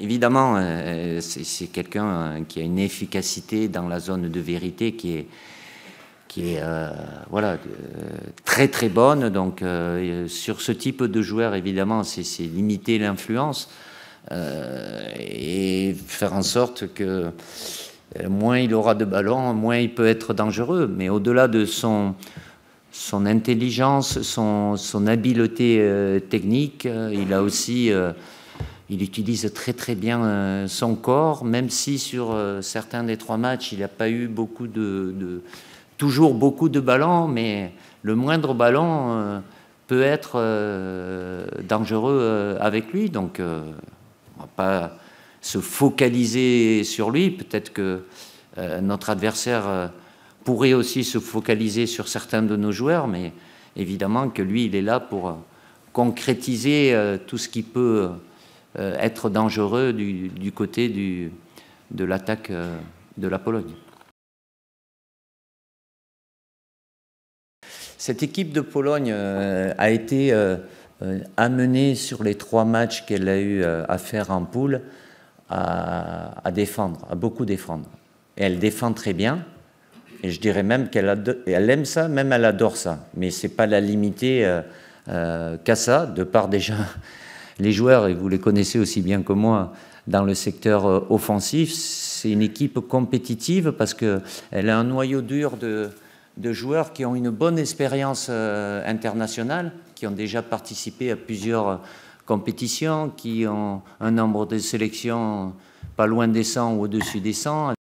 Évidemment, euh, c'est quelqu'un euh, qui a une efficacité dans la zone de vérité qui est, qui est euh, voilà, très très bonne. Donc sur ce type de joueur, évidemment, c'est limiter l'influence et faire en sorte que moins il aura de ballons, moins il peut être dangereux. Mais au-delà de son, son intelligence, son, son habileté technique, il a aussi il utilise très très bien euh, son corps, même si sur euh, certains des trois matchs, il n'a pas eu beaucoup de, toujours beaucoup de ballons, mais le moindre ballon euh, peut être dangereux avec lui. Donc, on ne va pas se focaliser sur lui. Peut-être que notre adversaire pourrait aussi se focaliser sur certains de nos joueurs, mais évidemment que lui, il est là pour concrétiser tout ce qui peut euh, être dangereux du, côté de l'attaque euh, de la Pologne. Cette équipe de Pologne euh, a été amenée sur les trois matchs qu'elle a eu à faire en poule à, défendre, à beaucoup défendre. elle défend très bien. Et je dirais même qu'elle elle aime ça, même elle adore ça. Mais n'est pas la limiter qu'à ça, de part déjà les joueurs, et vous les connaissez aussi bien que moi, dans le secteur euh, offensif, c'est une équipe compétitive parce qu'elle a un noyau dur de, joueurs qui ont une bonne expérience euh, internationale, qui ont déjà participé à plusieurs euh, compétitions, qui ont un nombre de sélections pas loin des 100 ou au-dessus des 100,